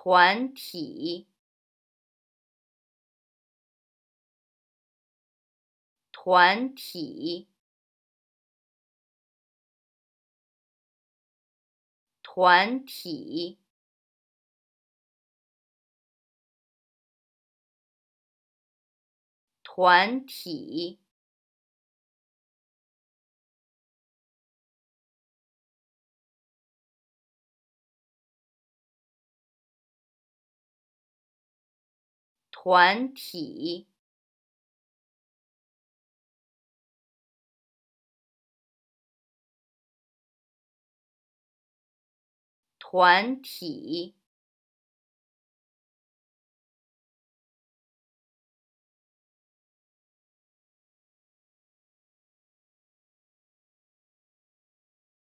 团体，团体，团体，团体。团体，团体。